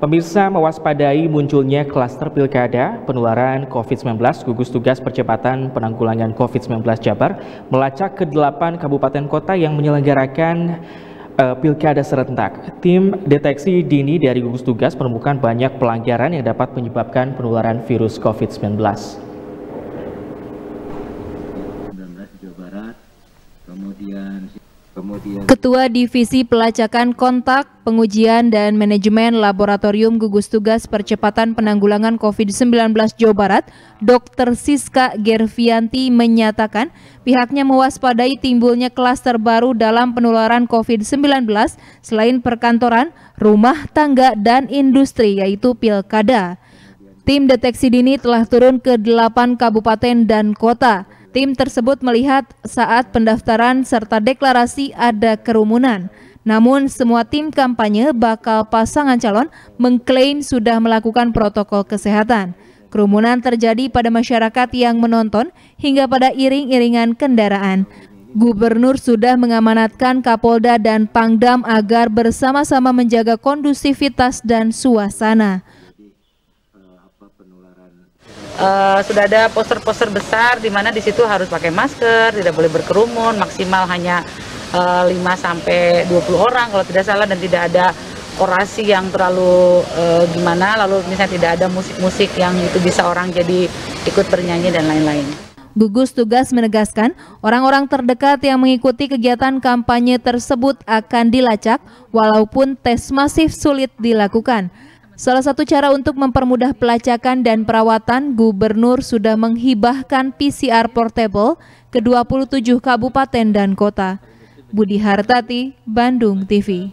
Pemirsa mewaspadai munculnya klaster pilkada penularan COVID-19. Gugus Tugas Percepatan Penanggulangan COVID-19 Jabar melacak ke delapan kabupaten kota yang menyelenggarakan uh, pilkada serentak. Tim deteksi dini dari gugus tugas menemukan banyak pelanggaran yang dapat menyebabkan penularan virus COVID-19. Kemudian Ketua Divisi Pelacakan Kontak, Pengujian dan Manajemen Laboratorium Gugus Tugas Percepatan Penanggulangan COVID-19 Jawa Barat, Dr. Siska Gervianti menyatakan pihaknya mewaspadai timbulnya klaster baru dalam penularan COVID-19 selain perkantoran, rumah tangga, dan industri yaitu pilkada. Tim deteksi dini telah turun ke delapan kabupaten dan kota. Tim tersebut melihat saat pendaftaran serta deklarasi ada kerumunan. Namun, semua tim kampanye bakal pasangan calon mengklaim sudah melakukan protokol kesehatan. Kerumunan terjadi pada masyarakat yang menonton hingga pada iring-iringan kendaraan. Gubernur sudah mengamanatkan Kapolda dan Pangdam agar bersama-sama menjaga kondusivitas dan suasana uh, sudah ada poster-poster besar di mana di situ harus pakai masker, tidak boleh berkerumun, maksimal hanya uh, eh, 5 sampai 20 orang kalau tidak salah dan tidak ada orasi yang terlalu uh, gimana, lalu misalnya tidak ada musik-musik yang itu bisa orang jadi ikut bernyanyi dan lain-lain. Gugus tugas menegaskan, orang-orang terdekat yang mengikuti kegiatan kampanye tersebut akan dilacak walaupun tes masif sulit dilakukan. Salah satu cara untuk mempermudah pelacakan dan perawatan, Gubernur sudah menghibahkan PCR portable ke 27 kabupaten dan kota. Budi Hartati, Bandung TV.